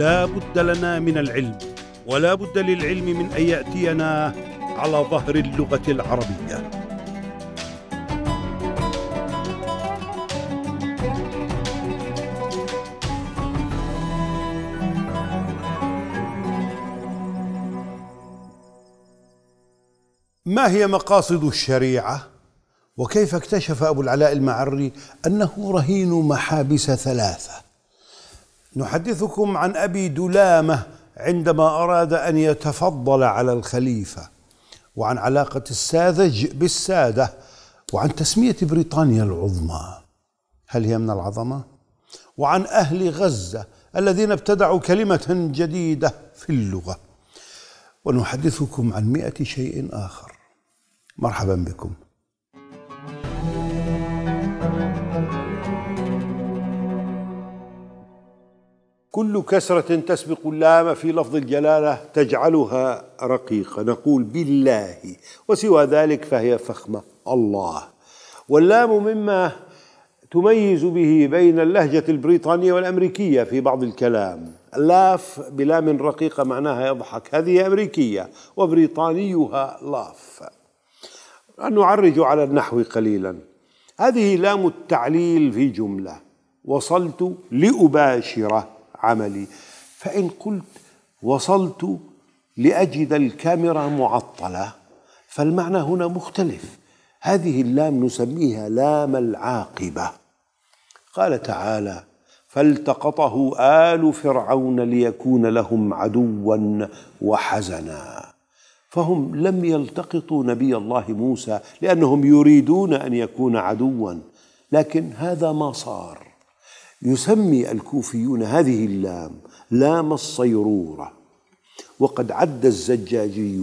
لا بد لنا من العلم ولا بد للعلم من ان ياتينا على ظهر اللغه العربيه ما هي مقاصد الشريعه وكيف اكتشف ابو العلاء المعري انه رهين محابس ثلاثه نحدثكم عن ابي دلامه عندما اراد ان يتفضل على الخليفه وعن علاقه الساذج بالساده وعن تسميه بريطانيا العظمى هل هي من العظمه وعن اهل غزه الذين ابتدعوا كلمه جديده في اللغه ونحدثكم عن مئه شيء اخر مرحبا بكم كل كسرة تسبق اللام في لفظ الجلالة تجعلها رقيقة نقول بالله وسوى ذلك فهي فخمة الله واللام مما تميز به بين اللهجة البريطانية والأمريكية في بعض الكلام لاف بلام رقيقة معناها يضحك هذه أمريكية وبريطانيها لاف نعرج على النحو قليلا هذه لام التعليل في جملة وصلت لأباشره عملي فإن قلت وصلت لأجد الكاميرا معطلة فالمعنى هنا مختلف هذه اللام نسميها لام العاقبة قال تعالى فالتقطه آل فرعون ليكون لهم عدوا وحزنا فهم لم يلتقطوا نبي الله موسى لأنهم يريدون أن يكون عدوا لكن هذا ما صار يسمي الكوفيون هذه اللام لام الصيرورة وقد عد الزجاجي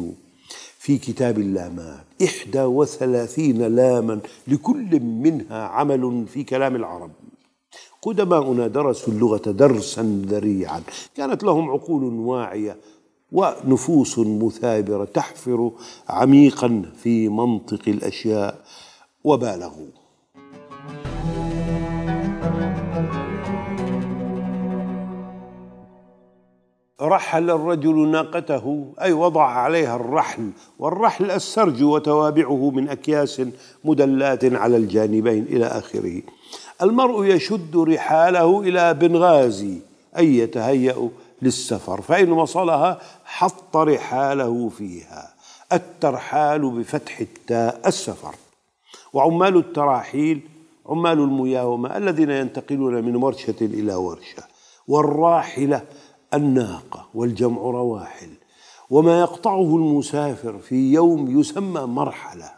في كتاب اللامات إحدى وثلاثين لاما لكل منها عمل في كلام العرب قدماؤنا درسوا اللغة درسا ذريعا كانت لهم عقول واعية ونفوس مثابرة تحفر عميقا في منطق الأشياء وبالغوا رحل الرجل ناقته أي وضع عليها الرحل والرحل السرج وتوابعه من أكياس مدلات على الجانبين إلى آخره المرء يشد رحاله إلى بنغازي أي يتهيأ للسفر فإن وصلها حط رحاله فيها الترحال بفتح التاء السفر وعمال التراحيل عمال المياومة الذين ينتقلون من ورشة إلى ورشة والراحلة الناقة والجمع رواحل وما يقطعه المسافر في يوم يسمى مرحلة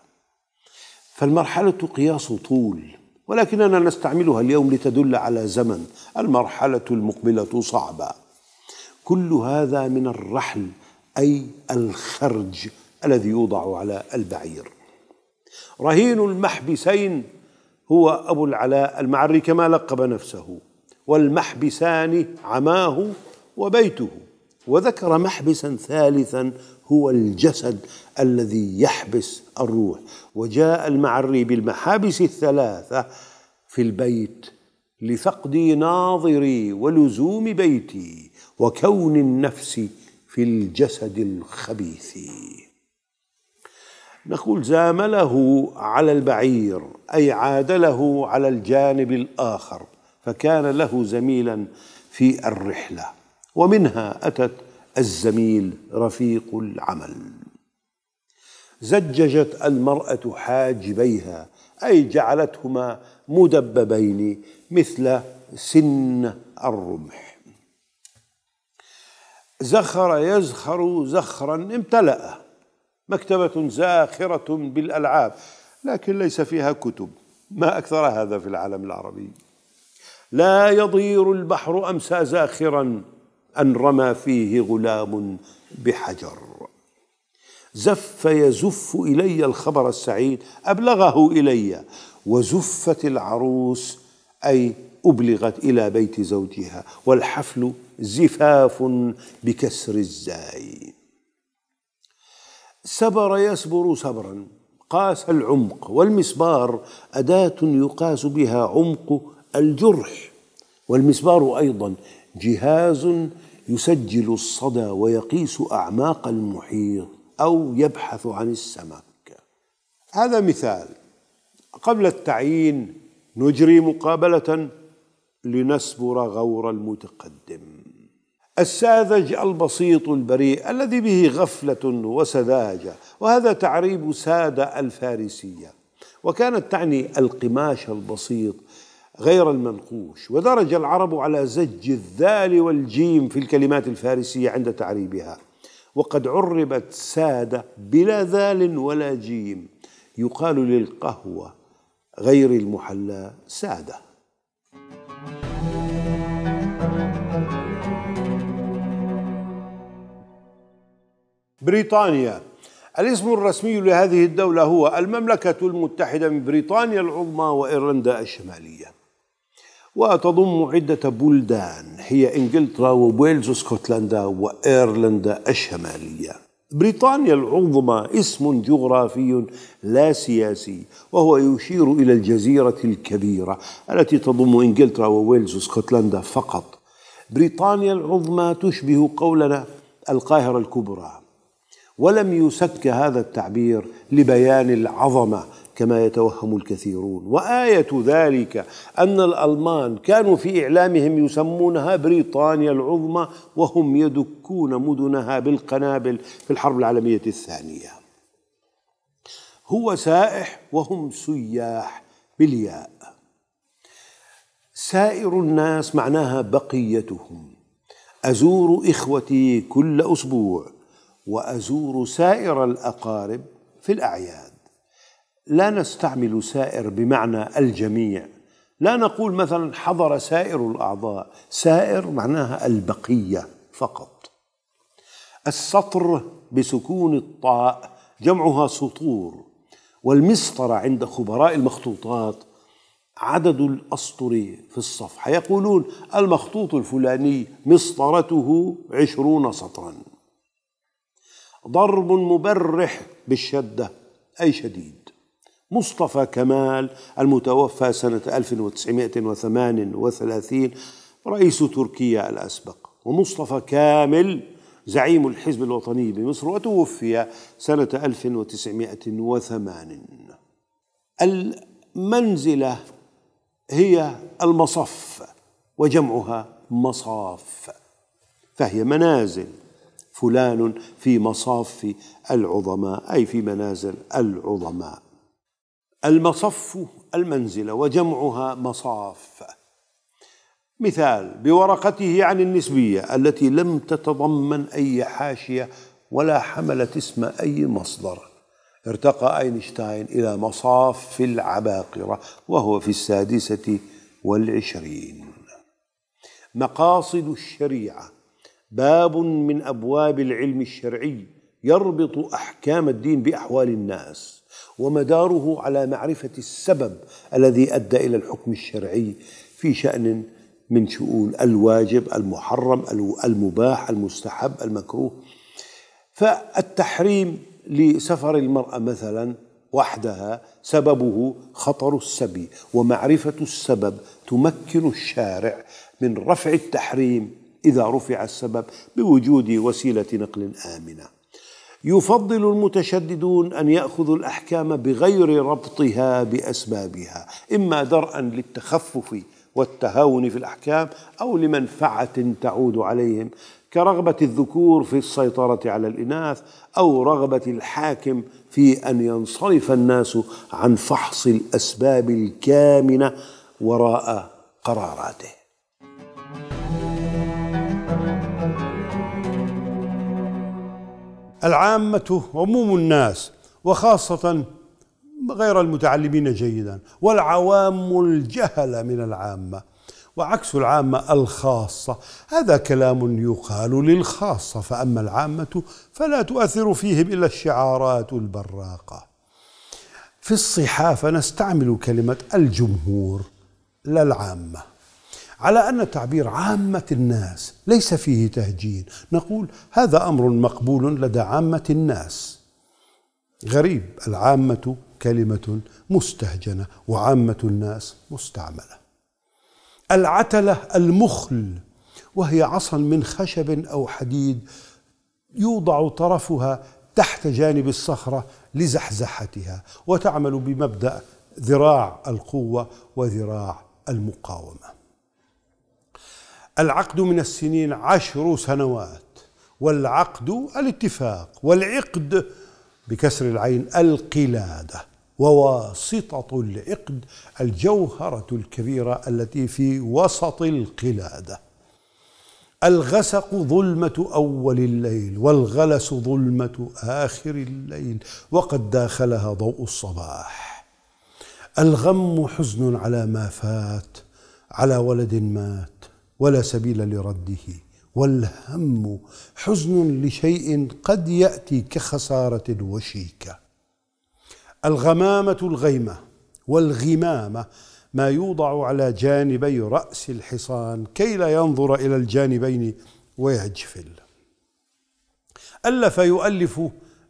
فالمرحلة قياس طول ولكننا نستعملها اليوم لتدل على زمن المرحلة المقبلة صعبة كل هذا من الرحل أي الخرج الذي يوضع على البعير رهين المحبسين هو أبو العلاء المعري كما لقب نفسه والمحبسان عماه وبيته وذكر محبسا ثالثا هو الجسد الذي يحبس الروح وجاء المعري بالمحابس الثلاثة في البيت لفقدي ناظري ولزوم بيتي وكون النفس في الجسد الخبيث نقول زامله على البعير أي عادله على الجانب الآخر فكان له زميلا في الرحله ومنها أتت الزميل رفيق العمل زججت المرأة حاجبيها أي جعلتهما مدببين مثل سن الرمح زخر يزخر زخرا امتلأ مكتبة زاخرة بالألعاب لكن ليس فيها كتب ما أكثر هذا في العالم العربي لا يضير البحر أمسى زاخرا أن رمى فيه غلام بحجر زف يزف إلي الخبر السعيد أبلغه إلي وزفت العروس أي أبلغت إلى بيت زوجها والحفل زفاف بكسر الزاي سبر يسبر سبرا قاس العمق والمسبار أداة يقاس بها عمق الجرح والمسبار أيضا جهاز يسجل الصدى ويقيس أعماق المحيط أو يبحث عن السمك هذا مثال قبل التعيين نجري مقابلة لنسبر غور المتقدم الساذج البسيط البريء الذي به غفلة وسذاجة وهذا تعريب سادة الفارسية وكانت تعني القماش البسيط غير المنقوش ودرج العرب على زج الذال والجيم في الكلمات الفارسية عند تعريبها وقد عربت سادة بلا ذال ولا جيم يقال للقهوة غير المحلى ساده بريطانيا الاسم الرسمي لهذه الدولة هو المملكة المتحدة من بريطانيا العظمى وإيرلندا الشمالية وتضم عدة بلدان هي إنجلترا وويلز وسكوتلندا وإيرلندا الشمالية بريطانيا العظمى اسم جغرافي لا سياسي وهو يشير إلى الجزيرة الكبيرة التي تضم إنجلترا وويلز وسكوتلندا فقط بريطانيا العظمى تشبه قولنا القاهرة الكبرى ولم يسك هذا التعبير لبيان العظمه كما يتوهم الكثيرون وايه ذلك ان الالمان كانوا في اعلامهم يسمونها بريطانيا العظمى وهم يدكون مدنها بالقنابل في الحرب العالميه الثانيه هو سائح وهم سياح بالياء سائر الناس معناها بقيتهم ازور اخوتي كل اسبوع وازور سائر الاقارب في الاعياد لا نستعمل سائر بمعنى الجميع لا نقول مثلا حضر سائر الأعضاء سائر معناها البقية فقط السطر بسكون الطاء جمعها سطور والمسطرة عند خبراء المخطوطات عدد الأسطر في الصفحة يقولون المخطوط الفلاني مسطرته عشرون سطرا ضرب مبرح بالشدة أي شديد مصطفى كمال المتوفى سنة 1938 رئيس تركيا الأسبق ومصطفى كامل زعيم الحزب الوطني بمصر وتوفي سنة 1908 المنزلة هي المصف وجمعها مصاف فهي منازل فلان في مصاف العظماء أي في منازل العظماء المصف المنزلة وجمعها مصاف مثال بورقته عن النسبية التي لم تتضمن أي حاشية ولا حملت اسم أي مصدر ارتقى أينشتاين إلى مصاف العباقرة وهو في السادسة والعشرين مقاصد الشريعة باب من أبواب العلم الشرعي يربط أحكام الدين بأحوال الناس ومداره على معرفة السبب الذي أدى إلى الحكم الشرعي في شأن من شؤون الواجب المحرم المباح المستحب المكروه فالتحريم لسفر المرأة مثلا وحدها سببه خطر السبي ومعرفة السبب تمكن الشارع من رفع التحريم إذا رفع السبب بوجود وسيلة نقل آمنة يفضل المتشددون ان ياخذوا الاحكام بغير ربطها باسبابها اما درءا للتخفف والتهاون في الاحكام او لمنفعه تعود عليهم كرغبه الذكور في السيطره على الاناث او رغبه الحاكم في ان ينصرف الناس عن فحص الاسباب الكامنه وراء قراراته العامة عموم الناس وخاصة غير المتعلمين جيدا والعوام الجهل من العامة وعكس العامة الخاصة هذا كلام يقال للخاصة فأما العامة فلا تؤثر فيهم إلا الشعارات البراقة في الصحافة نستعمل كلمة الجمهور لا العامة على أن تعبير عامة الناس ليس فيه تهجين نقول هذا أمر مقبول لدى عامة الناس غريب العامة كلمة مستهجنة وعامة الناس مستعملة العتلة المخل وهي عصا من خشب أو حديد يوضع طرفها تحت جانب الصخرة لزحزحتها وتعمل بمبدأ ذراع القوة وذراع المقاومة العقد من السنين عشر سنوات والعقد الاتفاق والعقد بكسر العين القلاده وواسطه العقد الجوهره الكبيره التي في وسط القلاده الغسق ظلمه اول الليل والغلس ظلمه اخر الليل وقد داخلها ضوء الصباح الغم حزن على ما فات على ولد مات ولا سبيل لرده والهم حزن لشيء قد ياتي كخساره وشيكه الغمامه الغيمه والغمامه ما يوضع على جانبي راس الحصان كي لا ينظر الى الجانبين ويجفل الف يؤلف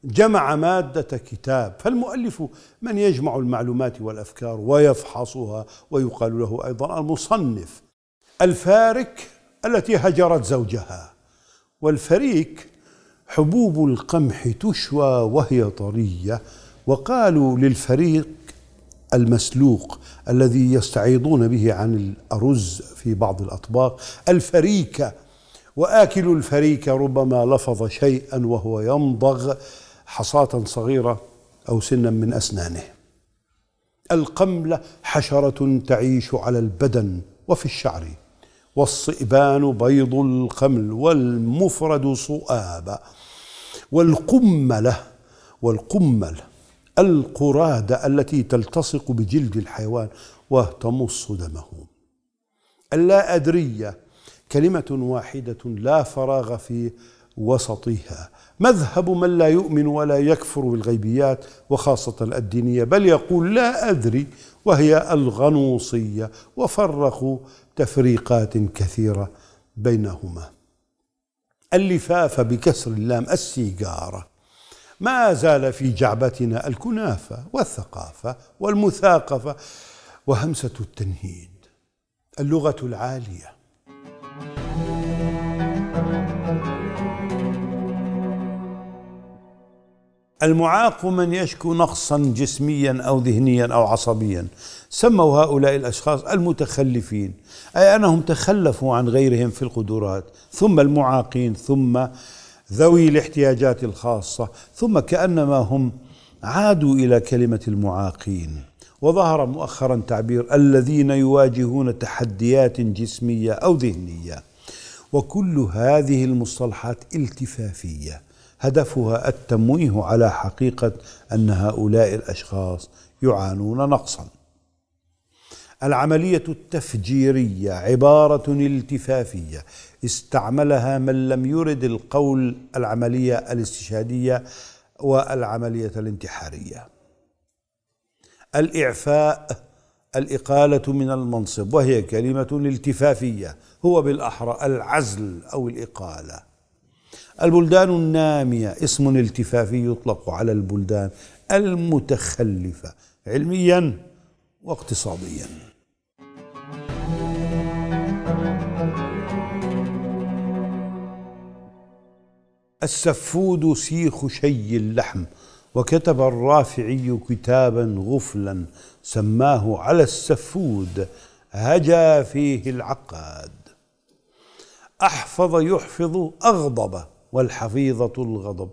جمع مادة كتاب فالمؤلف من يجمع المعلومات والأفكار ويفحصها ويقال له أيضا المصنف الفارك التي هجرت زوجها والفريك حبوب القمح تشوى وهي طريه وقالوا للفريق المسلوق الذي يستعيضون به عن الارز في بعض الاطباق الفريكه واكل الفريكه ربما لفظ شيئا وهو يمضغ حصاه صغيره او سنا من اسنانه القمله حشره تعيش على البدن وفي الشعر والصئبان بيض الخمل والمفرد صؤابا والقملة والقمل القرادة التي تلتصق بجلد الحيوان وتمص دمه اللا أدرية كلمة واحدة لا فراغ في وسطها مذهب من لا يؤمن ولا يكفر بالغيبيات وخاصة الدينية بل يقول لا أدري وهي الغنوصية وفرقوا تفريقات كثيرة بينهما اللفافة بكسر اللام السيجارة ما زال في جعبتنا الكنافة والثقافة والمثاقفة وهمسة التنهيد اللغة العالية المعاق من يشكو نقصا جسميا او ذهنيا او عصبيا سموا هؤلاء الاشخاص المتخلفين اي انهم تخلفوا عن غيرهم في القدرات ثم المعاقين ثم ذوي الاحتياجات الخاصه ثم كانما هم عادوا الى كلمه المعاقين وظهر مؤخرا تعبير الذين يواجهون تحديات جسميه او ذهنيه وكل هذه المصطلحات التفافيه هدفها التمويه على حقيقة أن هؤلاء الأشخاص يعانون نقصا العملية التفجيرية عبارة التفافية استعملها من لم يرد القول العملية الاستشهادية والعملية الانتحارية الإعفاء الإقالة من المنصب وهي كلمة التفافية هو بالأحرى العزل أو الإقالة البلدان النامية اسم التفافي يطلق على البلدان المتخلفة علميا واقتصاديا السفود سيخ شي اللحم وكتب الرافعي كتابا غفلا سماه على السفود هجا فيه العقاد احفظ يحفظ اغضب والحفيظة الغضب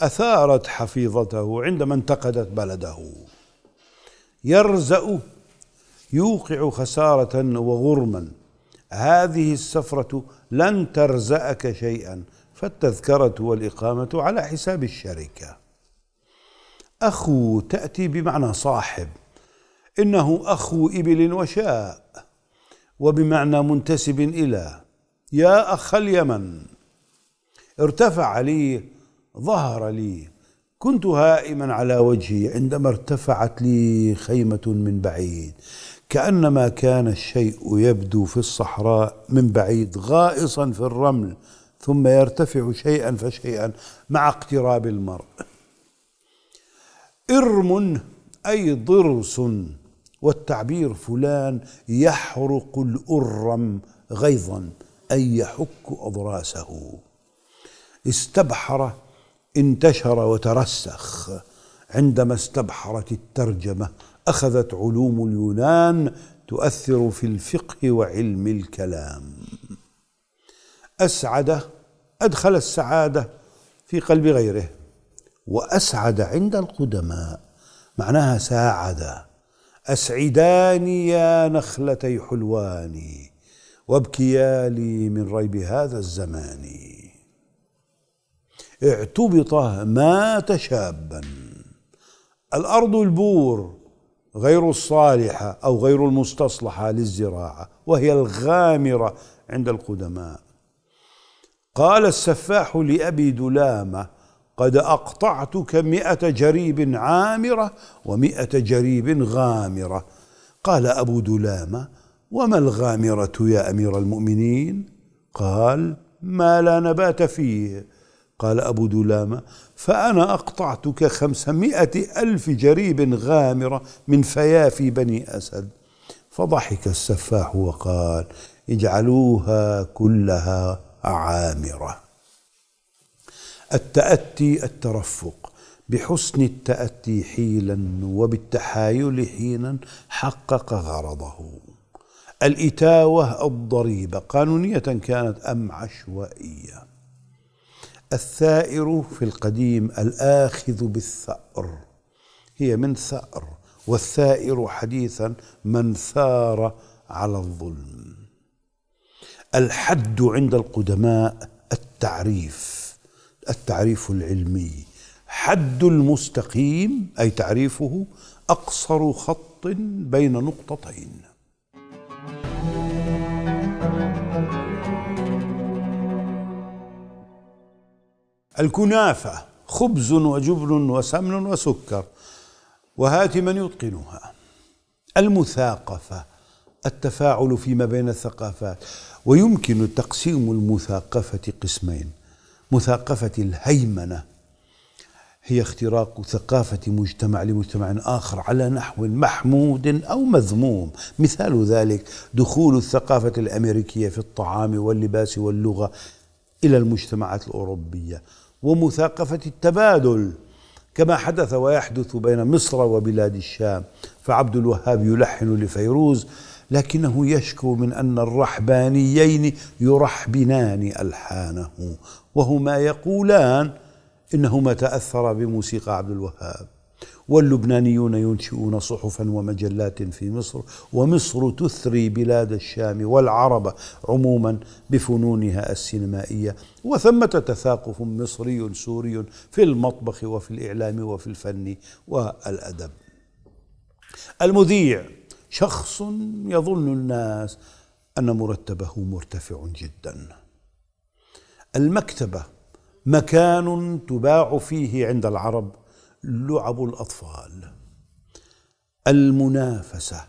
أثارت حفيظته عندما انتقدت بلده يرزأ يوقع خسارة وغرما هذه السفرة لن ترزأك شيئا فالتذكرة والإقامة على حساب الشركة أخو تأتي بمعنى صاحب إنه أخو إبل وشاء وبمعنى منتسب إلى يا أخ اليمن ارتفع لي ظهر لي كنت هائما على وجهي عندما ارتفعت لي خيمة من بعيد كأنما كان الشيء يبدو في الصحراء من بعيد غائصا في الرمل ثم يرتفع شيئا فشيئا مع اقتراب المرء إرم أي ضرس والتعبير فلان يحرق الأرم غيظا أي يحك أضراسه استبحر انتشر وترسخ عندما استبحرت الترجمه اخذت علوم اليونان تؤثر في الفقه وعلم الكلام اسعد ادخل السعاده في قلب غيره واسعد عند القدماء معناها ساعد اسعداني يا نخلتي حلواني وابكيا لي من ريب هذا الزمان اعتبط مات شابا الأرض البور غير الصالحة أو غير المستصلحة للزراعة وهي الغامرة عند القدماء قال السفاح لأبي دلامة قد أقطعتك مئة جريب عامرة ومئة جريب غامرة قال أبو دلامة وما الغامرة يا أمير المؤمنين قال ما لا نبات فيه قال أبو دلامة فأنا أقطعتك خمسمائة ألف جريب غامرة من فيافي بني أسد فضحك السفاح وقال اجعلوها كلها عامرة التأتي الترفق بحسن التأتي حيلا وبالتحايل حينا حقق غرضه الإتاوة الضريبة قانونية كانت أم عشوائية الثائر في القديم الآخذ بالثأر هي من ثأر والثائر حديثا من ثار على الظلم الحد عند القدماء التعريف التعريف العلمي حد المستقيم اي تعريفه اقصر خط بين نقطتين الكنافة خبز وجبن وسمن وسكر وهات من يتقنها المثاقفة التفاعل فيما بين الثقافات ويمكن تقسيم المثاقفة قسمين مثاقفة الهيمنة هي اختراق ثقافة مجتمع لمجتمع آخر على نحو محمود أو مذموم مثال ذلك دخول الثقافة الأمريكية في الطعام واللباس واللغة إلى المجتمعات الأوروبية ومثاقفة التبادل كما حدث ويحدث بين مصر وبلاد الشام فعبد الوهاب يلحن لفيروز لكنه يشكو من أن الرحبانيين يرحبنان ألحانه وهما يقولان إنهما تأثرا بموسيقى عبد الوهاب واللبنانيون ينشئون صحفا ومجلات في مصر ومصر تثري بلاد الشام والعرب عموما بفنونها السينمائيه وثمه تثاقف مصري سوري في المطبخ وفي الاعلام وفي الفن والادب المذيع شخص يظن الناس ان مرتبه مرتفع جدا المكتبه مكان تباع فيه عند العرب لعب الأطفال المنافسة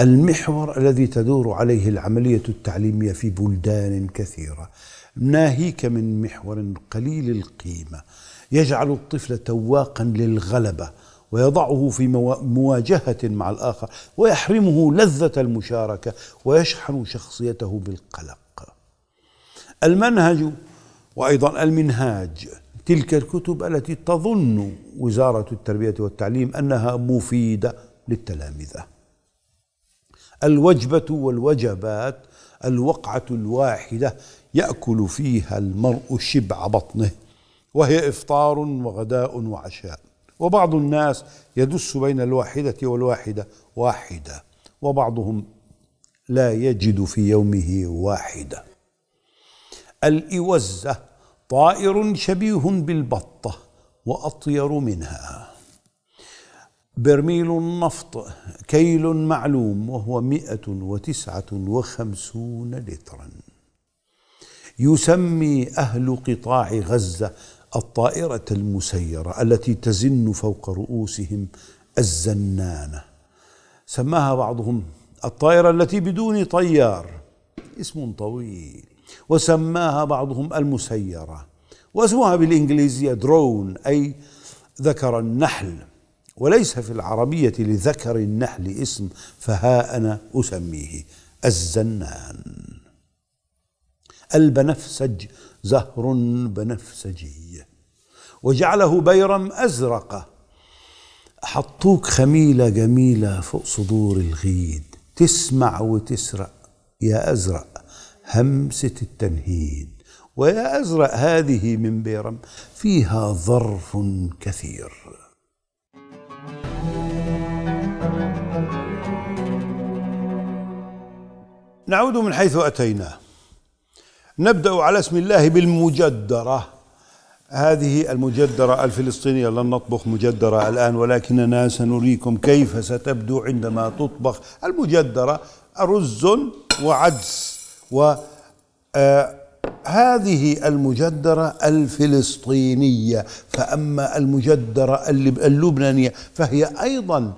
المحور الذي تدور عليه العملية التعليمية في بلدان كثيرة ناهيك من محور قليل القيمة يجعل الطفل تواقا للغلبة ويضعه في مواجهة مع الآخر ويحرمه لذة المشاركة ويشحن شخصيته بالقلق المنهج وأيضا المنهاج تلك الكتب التي تظن وزارة التربية والتعليم أنها مفيدة للتلامذة الوجبة والوجبات الوقعة الواحدة يأكل فيها المرء شبع بطنه وهي إفطار وغداء وعشاء وبعض الناس يدس بين الواحدة والواحدة واحدة وبعضهم لا يجد في يومه واحدة الإوزة طائر شبيه بالبطة وأطير منها برميل النفط كيل معلوم وهو مئة وتسعة وخمسون لترا يسمي أهل قطاع غزة الطائرة المسيرة التي تزن فوق رؤوسهم الزنانة سماها بعضهم الطائرة التي بدون طيار اسم طويل وسماها بعضهم المسيرة واسمها بالإنجليزية درون أي ذكر النحل وليس في العربية لذكر النحل اسم فها أنا أسميه الزنان البنفسج زهر بنفسجي وجعله بيرم أزرق حطوك خميلة جميلة فوق صدور الغيد تسمع وتسرق يا أزرق همسة التنهيد ويا أزرق هذه من بيرم فيها ظرف كثير نعود من حيث أتينا نبدأ على اسم الله بالمجدرة هذه المجدرة الفلسطينية لن نطبخ مجدرة الآن ولكننا سنريكم كيف ستبدو عندما تطبخ المجدرة أرز وعدس وهذه آه، المجدرة الفلسطينية فأما المجدرة اللبنانية فهي أيضا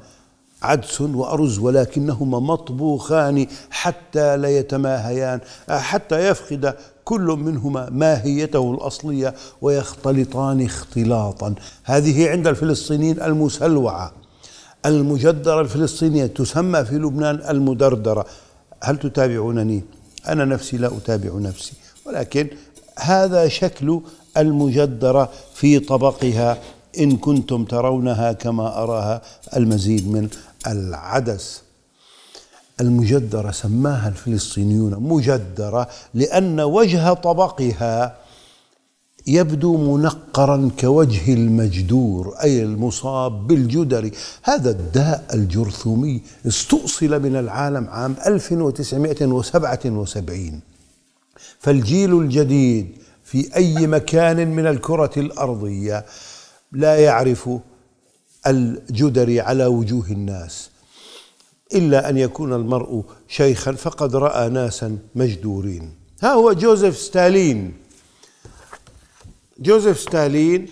عدس وأرز ولكنهما مطبوخان حتى لا يتماهيان آه، حتى يفقد كل منهما ماهيته الأصلية ويختلطان اختلاطا هذه عند الفلسطينيين المسلوعة المجدرة الفلسطينية تسمى في لبنان المدردرة هل تتابعونني؟ أنا نفسي لا أتابع نفسي ولكن هذا شكل المجدرة في طبقها إن كنتم ترونها كما أراها المزيد من العدس المجدرة سماها الفلسطينيون مجدرة لأن وجه طبقها يبدو منقرا كوجه المجدور اي المصاب بالجدري هذا الداء الجرثومي استؤصل من العالم عام 1977 فالجيل الجديد في اي مكان من الكره الارضيه لا يعرف الجدري على وجوه الناس الا ان يكون المرء شيخا فقد راى ناسا مجدورين ها هو جوزيف ستالين جوزيف ستالين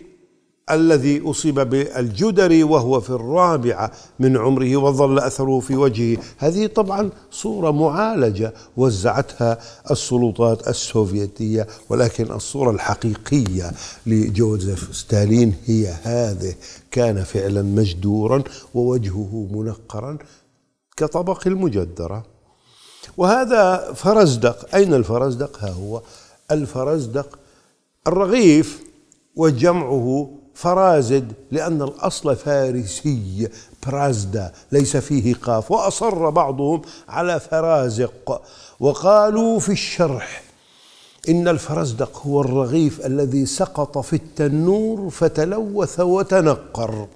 الذي أصيب بالجدري وهو في الرابعة من عمره وظل أثره في وجهه هذه طبعا صورة معالجة وزعتها السلطات السوفيتية ولكن الصورة الحقيقية لجوزيف ستالين هي هذه كان فعلا مجدورا ووجهه منقرا كطبق المجدرة وهذا فرزدق أين الفرزدق ها هو الفرزدق الرغيف وجمعه فرازد لأن الأصل فارسي برازدا ليس فيه قاف وأصر بعضهم على فرازق وقالوا في الشرح إن الفرزدق هو الرغيف الذي سقط في التنور فتلوث وتنقر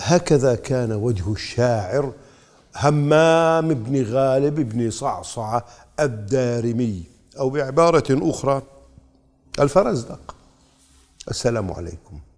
هكذا كان وجه الشاعر همام بن غالب بن صعصعة الدارمي أو بعبارة أخرى الفرزدق السلام عليكم